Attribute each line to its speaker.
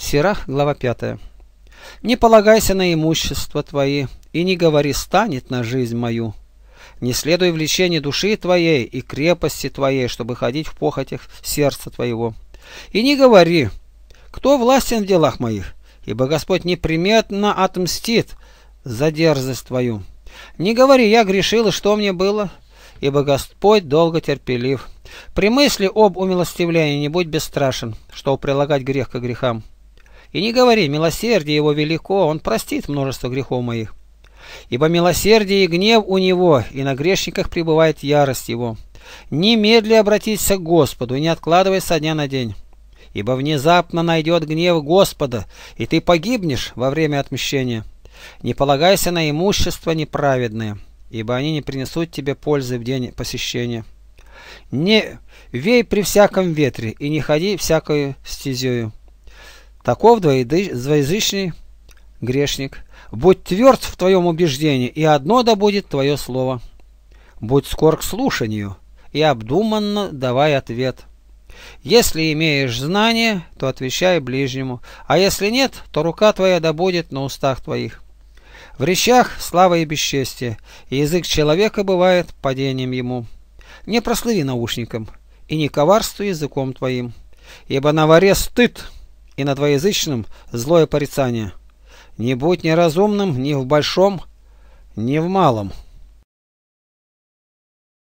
Speaker 1: Сирах, глава 5. «Не полагайся на имущество твои, и не говори, станет на жизнь мою. Не следуй влечению души твоей и крепости твоей, чтобы ходить в похотях сердца твоего. И не говори, кто властен в делах моих, ибо Господь неприметно отмстит за дерзость твою. Не говори, я грешил, и что мне было, ибо Господь долго терпелив. При мысли об умилостивлении не будь бесстрашен, что прилагать грех к грехам. И не говори, милосердие его велико, он простит множество грехов моих. Ибо милосердие и гнев у него, и на грешниках пребывает ярость его. Немедля обратись к Господу, не откладывай со дня на день. Ибо внезапно найдет гнев Господа, и ты погибнешь во время отмщения. Не полагайся на имущество неправедное, ибо они не принесут тебе пользы в день посещения. Не вей при всяком ветре и не ходи всякой стезею. Таков двоязычный грешник. Будь тверд в твоем убеждении, и одно да будет твое слово. Будь скор к слушанию, и обдуманно давай ответ. Если имеешь знание, то отвечай ближнему, а если нет, то рука твоя да будет на устах твоих. В речах слава и бесчестие, и язык человека бывает падением ему. Не прослыви наушником, и не коварствуй языком твоим, ибо на воре стыд, и на двоязычном злое порицание. Не будь неразумным ни в большом, ни в малом.